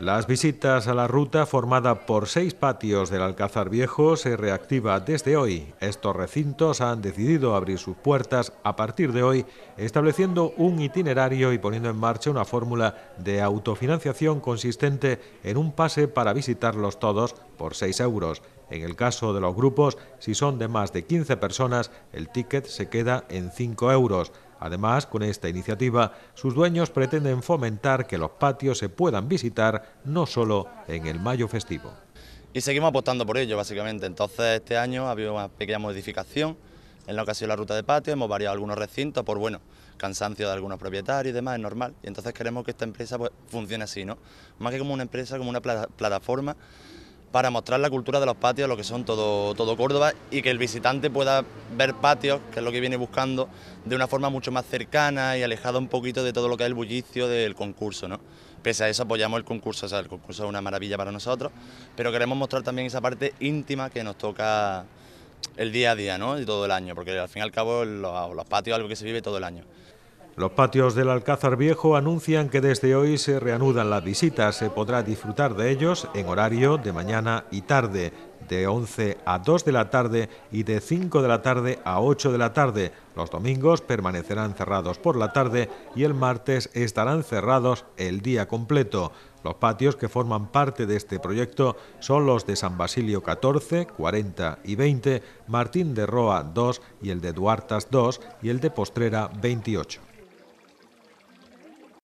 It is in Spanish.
Las visitas a la ruta formada por seis patios del Alcázar Viejo se reactiva desde hoy. Estos recintos han decidido abrir sus puertas a partir de hoy, estableciendo un itinerario y poniendo en marcha una fórmula de autofinanciación consistente en un pase para visitarlos todos por 6 euros. En el caso de los grupos, si son de más de 15 personas, el ticket se queda en 5 euros. Además, con esta iniciativa, sus dueños pretenden fomentar que los patios se puedan visitar no solo en el mayo festivo. Y seguimos apostando por ello, básicamente. Entonces, este año ha habido una pequeña modificación en lo que ha sido la ruta de patio, hemos variado algunos recintos por, bueno, cansancio de algunos propietarios y demás, es normal. Y entonces queremos que esta empresa pues, funcione así, ¿no? Más que como una empresa, como una plataforma para mostrar la cultura de los patios, lo que son todo, todo Córdoba, y que el visitante pueda ver patios, que es lo que viene buscando, de una forma mucho más cercana y alejada un poquito de todo lo que es el bullicio del concurso. ¿no? Pese a eso apoyamos el concurso, o sea, el concurso es una maravilla para nosotros, pero queremos mostrar también esa parte íntima que nos toca el día a día ¿no? y todo el año, porque al fin y al cabo los, los patios es algo que se vive todo el año. Los patios del Alcázar Viejo anuncian que desde hoy se reanudan las visitas. Se podrá disfrutar de ellos en horario de mañana y tarde, de 11 a 2 de la tarde y de 5 de la tarde a 8 de la tarde. Los domingos permanecerán cerrados por la tarde y el martes estarán cerrados el día completo. Los patios que forman parte de este proyecto son los de San Basilio 14, 40 y 20, Martín de Roa 2 y el de Duartas 2 y el de Postrera 28.